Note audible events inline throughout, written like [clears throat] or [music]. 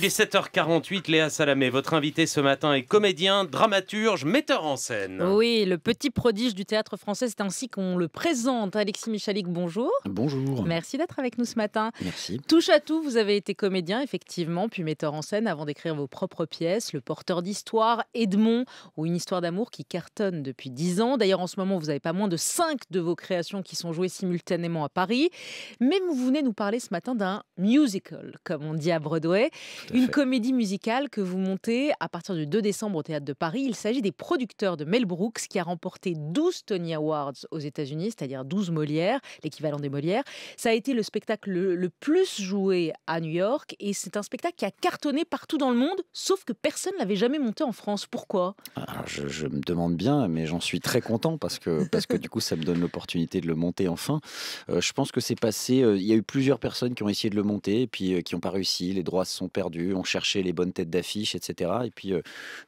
Il est 7h48, Léa Salamé, votre invité ce matin est comédien, dramaturge, metteur en scène. Oui, le petit prodige du théâtre français, c'est ainsi qu'on le présente. Alexis Michalik, bonjour. Bonjour. Merci d'être avec nous ce matin. Merci. Touche à tout, vous avez été comédien, effectivement, puis metteur en scène avant d'écrire vos propres pièces, Le porteur d'histoire, Edmond, ou Une histoire d'amour qui cartonne depuis dix ans. D'ailleurs, en ce moment, vous n'avez pas moins de cinq de vos créations qui sont jouées simultanément à Paris. Mais vous venez nous parler ce matin d'un musical, comme on dit à Broadway. Une comédie musicale que vous montez à partir du 2 décembre au Théâtre de Paris. Il s'agit des producteurs de Mel Brooks qui a remporté 12 Tony Awards aux États-Unis, c'est-à-dire 12 Molières, l'équivalent des Molières. Ça a été le spectacle le, plus joué à New York et c'est un spectacle qui a cartonné partout dans le monde, sauf que personne l'avait jamais monté en France. Pourquoi Alors, ah, je, me demande bien, mais j'en suis très content parce que, parce que du coup, ça me donne l'opportunité de le monter enfin. Euh, je pense que c'est passé. Euh, il y a eu plusieurs personnes qui ont essayé de le monter et puis euh, qui n'ont pas réussi. Les droits se sont perdus on cherchait les bonnes têtes d'affiche, etc. Et puis, euh,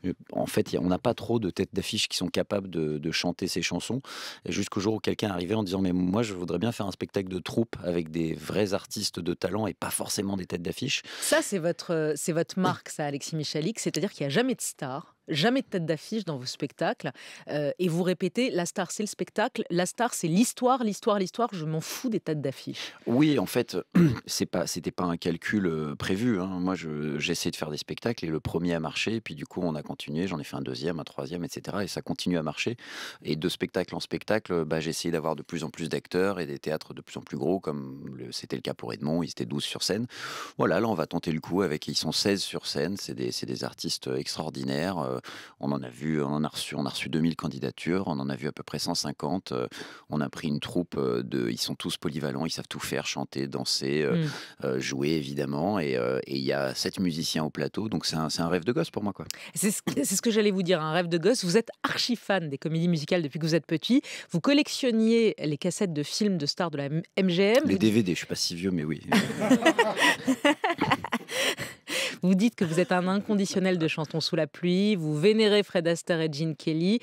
euh, en fait, on n'a pas trop de têtes d'affiches qui sont capables de, chanter ces chansons. Jusqu'au jour où quelqu'un arrivait en disant Mais moi, je voudrais bien faire un spectacle de troupe avec des vrais artistes de talent et pas forcément des têtes d'affiche. Ça, c'est votre, euh, c'est votre marque, ça, Alexis Michalik. C'est-à-dire qu'il n'y a jamais de star jamais de tête d'affiche dans vos spectacles. Euh, et vous répétez, la star c'est le spectacle, la star c'est l'histoire, l'histoire, l'histoire, je m'en fous des têtes d'affiche. Oui, en fait, [clears throat] c'est pas, c'était pas un calcul euh, prévu. Hein. Moi, j'essaie de faire des spectacles et le premier a marché, et puis du coup, on a continué, j'en ai fait un deuxième, un troisième, etc. Et ça continue à marcher. Et de spectacle en spectacle, bah, j'ai essayé d'avoir de plus en plus d'acteurs et des théâtres de plus en plus gros, comme c'était le cas pour Edmond, ils étaient 12 sur scène. Voilà, là, on va tenter le coup avec, ils sont 16 sur scène, c'est des, des, artistes euh, extraordinaires on en a vu, on a reçu, on a reçu 2000 candidatures, on en a vu à peu près 150. Euh, on a pris une troupe euh, de, ils sont tous polyvalents, ils savent tout faire, chanter, danser, euh, mm. jouer évidemment. Et il y a sept musiciens au plateau, donc c'est un, rêve de gosse pour moi C'est ce, que j'allais vous dire, un rêve de gosse. Vous êtes archi fan des comédies musicales depuis que vous êtes petit. Vous collectionniez les cassettes de films de stars de la MGM. Les DVD, je suis pas si vieux, mais oui. [laughs] [laughs] Vous dites que vous êtes un inconditionnel de chantons sous la pluie, vous vénérez Fred Astaire et Gene Kelly.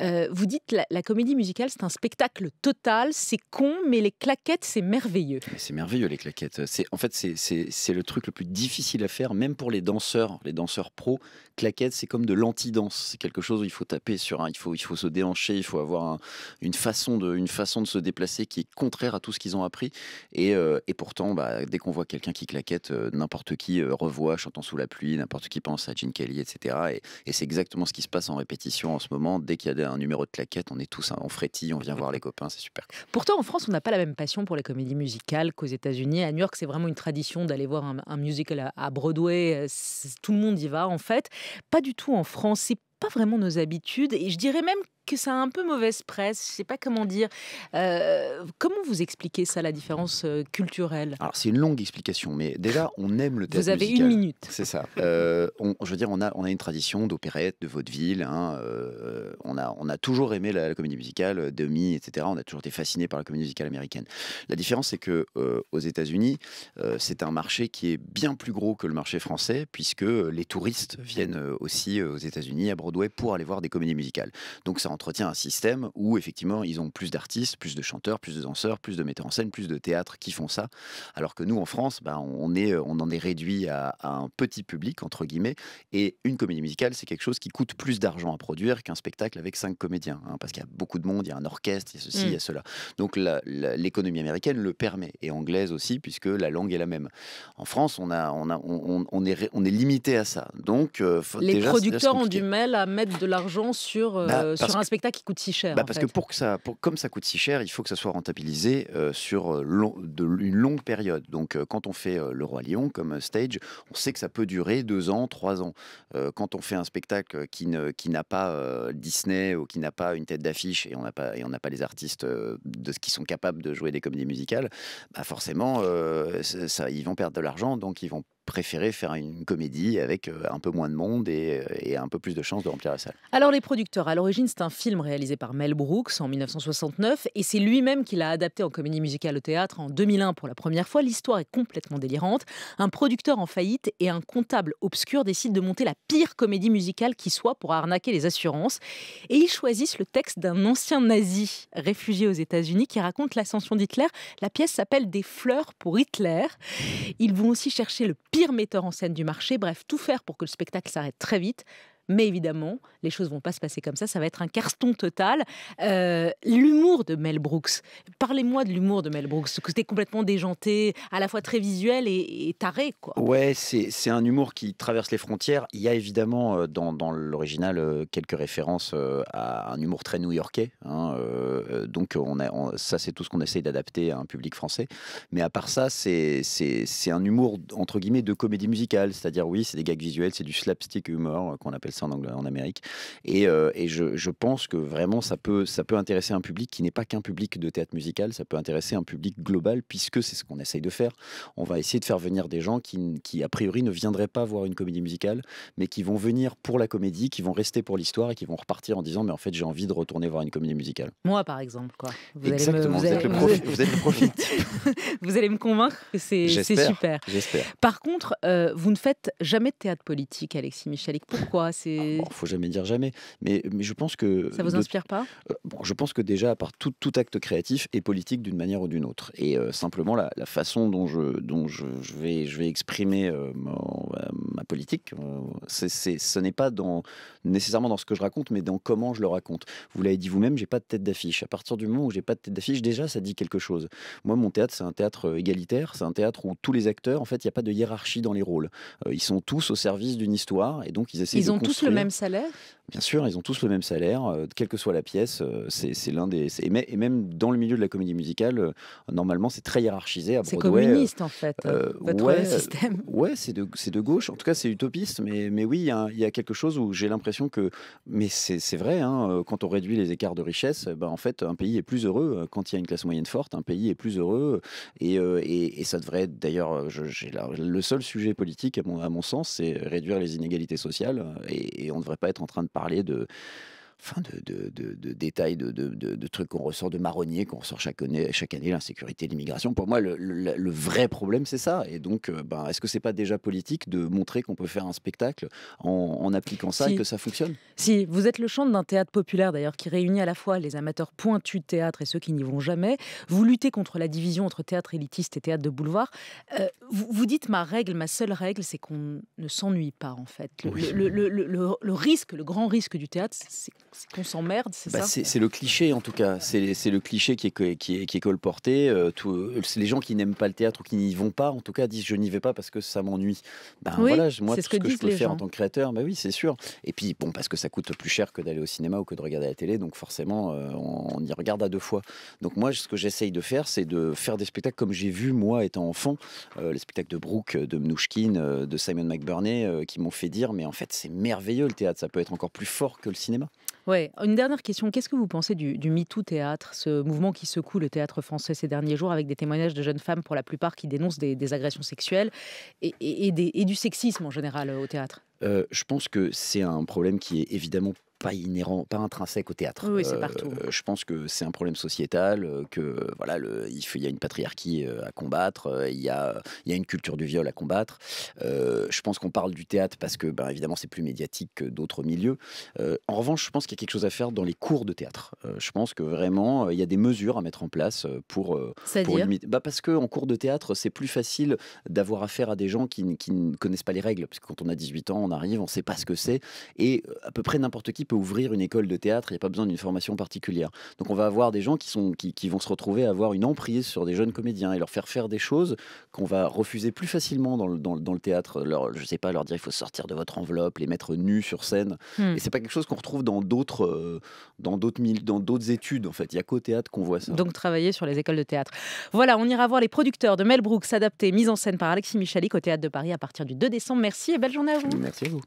Euh, vous dites la, la comédie musicale, c'est un spectacle total, c'est con, mais les claquettes, c'est merveilleux. C'est merveilleux les claquettes. C'est en fait c'est le truc le plus difficile à faire, même pour les danseurs, les danseurs pros. Claquettes, c'est comme de l'anti-danse. C'est quelque chose où il faut taper sur un, il faut il faut se déhancher, il faut avoir une façon de une façon de se déplacer qui est contraire à tout ce qu'ils ont appris. Et, euh, pourtant, bah, dès qu'on voit quelqu'un qui claquette, euh, n'importe qui revoit, chante sous la pluie, n'importe qui pense à Gene Kelly, etc. Et, c'est exactement ce qui se passe en répétition en ce moment. Dès qu'il y a un numéro de claquette, on est tous en hein, frétille, on vient voir les copains, c'est super. Pourtant, en France, on n'a pas la même passion pour les comédies musicales qu'aux États-Unis. À New York, c'est vraiment une tradition d'aller voir un, musical à, à Broadway. Euh, tout le monde y va, en fait. Pas du tout en France. C'est pas vraiment nos habitudes et je dirais même que ça a un peu mauvaise presse. Je sais pas comment dire. Euh, comment vous expliquez ça, la différence euh, culturelle Alors c'est une longue explication, mais déjà on aime le théâtre. Vous avez une minute. C'est ça. Euh, on, je veux dire, on a on a une tradition d'opérette, de votre ville. Hein, on a on a toujours aimé la, comédie musicale, demi, etc. On a toujours été fasciné par la comédie musicale américaine. La différence, c'est que aux États-Unis, c'est un marché qui est bien plus gros que le marché français, puisque les touristes viennent aussi aux États-Unis à pour aller voir des comédies musicales. Donc ça entretient un système où effectivement ils ont plus d'artistes, plus de chanteurs, plus de danseurs, plus de metteurs en scène, plus de théâtres qui font ça. Alors que nous en France, ben, on, est, on en est réduit à, un petit public entre guillemets. Et une comédie musicale, c'est quelque chose qui coûte plus d'argent à produire qu'un spectacle avec cinq comédiens, hein, parce qu'il y a beaucoup de monde, il y a un orchestre, il y a ceci, il y a mm. cela. Donc l'économie américaine le permet et anglaise aussi, puisque la langue est la même. En France, on a, on est, on est limité à ça. Donc euh, les producteurs ont du mal à mettre de l'argent sur, euh, bah, sur un spectacle qui coûte si cher. Bah, parce que, pour que ça, pour, comme ça coûte si cher, il faut que ça soit rentabilisé euh, sur euh, de, une longue période. Donc quand on fait Le Roi Lion comme stage, on sait que ça peut durer deux ans, trois ans. quand on fait un spectacle qui, qui n'a pas Disney ou qui n'a pas une tête d'affiche et on n'a pas, pas les artistes de qui sont capables de jouer des comédies musicales, bah, forcément, ça, ils vont perdre de l'argent, donc ils vont préféré faire une comédie avec euh, un peu moins de monde et, euh, un peu plus de chance de remplir la salle. Alors les producteurs, à l'origine c'est un film réalisé par Mel Brooks en 1969 et c'est lui-même qui l'a adapté en comédie musicale au théâtre en 2001 pour la première fois. L'histoire est complètement délirante. Un producteur en faillite et un comptable obscur décident de monter la pire comédie musicale qui soit pour arnaquer les assurances et ils choisissent le texte d'un ancien nazi réfugié aux États-Unis qui raconte l'ascension d'Hitler. La pièce s'appelle Des fleurs pour Hitler. Ils vont aussi chercher le pire metteur en scène du marché, bref, tout faire pour que le spectacle s'arrête très vite, mais évidemment, les choses vont pas se passer comme ça. Ça va être un carton total. Euh, l'humour de Mel Brooks. Parlez-moi de l'humour de Mel Brooks. C'était complètement déjanté, à la fois très visuel et, taré, quoi. Ouais, c'est, c'est un humour qui traverse les frontières. Il y a évidemment euh, dans, dans l'original euh, quelques références à un humour très new-yorkais. Hein, donc on a, ça, c'est tout ce qu'on essaye d'adapter à un public français. Mais à part ça, c'est, c'est, c'est un humour entre guillemets de comédie musicale. C'est-à-dire oui, c'est des gags visuels, c'est du slapstick humour qu'on appelle en, Amérique. Et, euh, et je, je, pense que vraiment, ça peut, ça peut intéresser un public qui n'est pas qu'un public de théâtre musical, ça peut intéresser un public global, puisque c'est ce qu'on essaye de faire. On va essayer de faire venir des gens qui, qui, a priori, ne viendraient pas voir une comédie musicale, mais qui vont venir pour la comédie, qui vont rester pour l'histoire et qui vont repartir en disant, mais en fait, j'ai envie de retourner voir une comédie musicale. Moi, par exemple, quoi. Vous Exactement, allez me, vous, Êtes [laughs] vous allez me convaincre que c'est super. J'espère. Par contre, euh, vous ne faites jamais de théâtre politique, Alexis Michalik. Pourquoi il Ah, faut jamais dire jamais. Mais, mais je pense que. Ça vous inspire pas euh, bon, Je pense que déjà, à part tout, tout acte créatif et politique d'une manière ou d'une autre. Et euh, simplement, la, la, façon dont je, dont je, je vais, je vais exprimer euh, mon, politique. ce n'est pas dans, nécessairement dans ce que je raconte, mais dans comment je le raconte. Vous l'avez dit vous-même, j'ai pas de tête d'affiche. À partir du moment où j'ai pas de tête d'affiche, déjà, ça dit quelque chose. Moi, mon théâtre, c'est un théâtre euh, égalitaire, c'est un théâtre où tous les acteurs, en fait, il n'y a pas de hiérarchie dans les rôles. Euh, ils sont tous au service d'une histoire et donc ils essaient ils de Ils ont tous le même salaire Bien sûr, ils ont tous le même salaire, euh, quelle que soit la pièce. Euh, c'est l'un des et, même dans le milieu de la comédie musicale, euh, normalement, c'est très hiérarchisé. c'est communiste en fait. Hein, votre système. Ouais, c'est de gauche. En tout cas, c'est utopiste. Mais oui, il y, a quelque chose où j'ai l'impression que mais c'est vrai. Hein, quand on réduit les écarts de richesse, ben, en fait, un pays est plus heureux quand il y a une classe moyenne forte. Un pays est plus heureux et, ça devrait être d'ailleurs. Le seul sujet politique à mon, sens, c'est réduire les inégalités sociales et, et on ne devrait pas être en train de parler de enfin de, de, détails, de, trucs qu'on ressort de marronniers, qu'on ressort chaque année, chaque année l'insécurité, l'immigration. Pour moi, le, vrai problème, c'est ça. Et donc, euh, ben, est-ce que c'est pas déjà politique de montrer qu'on peut faire un spectacle en, appliquant ça et que ça fonctionne Si, vous êtes le chant d'un théâtre populaire, d'ailleurs, qui réunit à la fois les amateurs pointus de théâtre et ceux qui n'y vont jamais. Vous luttez contre la division entre théâtre élitiste et théâtre de boulevard. Euh, vous, dites, ma règle, ma seule règle, c'est qu'on ne s'ennuie pas, en fait. Le, le risque, le grand risque du théâtre, c'est qu'on s'emmerde, c'est bah, ça C'est le cliché en tout cas, c'est le cliché qui est, qui est, qui est colporté. Euh, euh, les gens qui n'aiment pas le théâtre ou qui n'y vont pas, en tout cas, disent je n'y vais pas parce que ça m'ennuie. Ben voilà, moi tout ce que, je peux faire en tant que créateur, ben oui, c'est sûr. Et puis bon, parce que ça coûte plus cher que d'aller au cinéma ou que de regarder la télé, donc forcément, euh, on y regarde à deux fois. Donc moi, ce que j'essaye de faire, c'est de faire des spectacles comme j'ai vu moi étant enfant, les spectacles de Brooke, de Mnouchkin, de Simon McBurney, qui m'ont fait dire mais en fait c'est merveilleux le théâtre, ça peut être encore plus fort que le cinéma. Ouais. Une dernière question. Qu'est-ce que vous pensez du, du MeToo théâtre, ce mouvement qui secoue le théâtre français ces derniers jours avec des témoignages de jeunes femmes pour la plupart qui dénoncent des, agressions sexuelles et, du sexisme en général euh, au théâtre euh, Je pense que c'est un problème qui est évidemment pas inhérent, pas intrinsèque au théâtre. Euh, je pense que c'est un problème sociétal, euh, que euh, voilà, il, y a une patriarchie à combattre, il y a, il y a une culture du viol à combattre. je pense qu'on parle du théâtre parce que, ben, évidemment, c'est plus médiatique que d'autres milieux. en revanche, je pense qu'il y a quelque chose à faire dans les cours de théâtre. je pense que vraiment, il y a des mesures à mettre en place pour, pour limiter. Bah parce en cours de théâtre, c'est plus facile d'avoir affaire à des gens qui, qui ne connaissent pas les règles, parce que quand on a 18 ans, on arrive, on ne sait pas ce que c'est, et à peu près n'importe qui ouvrir une école de théâtre, il n'y a pas besoin d'une formation particulière. Donc on va avoir des gens qui, sont, qui, vont se retrouver à avoir une emprise sur des jeunes comédiens et leur faire faire des choses qu'on va refuser plus facilement dans le, dans, dans le théâtre. Leur, je sais pas, leur dire il faut sortir de votre enveloppe, les mettre nus sur scène. Et hmm. Et c'est pas quelque chose qu'on retrouve dans d'autres euh, dans d'autres dans d'autres études en fait. Il y a qu'au théâtre qu'on voit ça. Donc travailler sur les écoles de théâtre. Voilà, on ira voir les producteurs de Mel Brooks mise en scène par Alexis Michalik au théâtre de Paris à partir du 2 décembre. Merci et belle journée à vous. Merci à vous.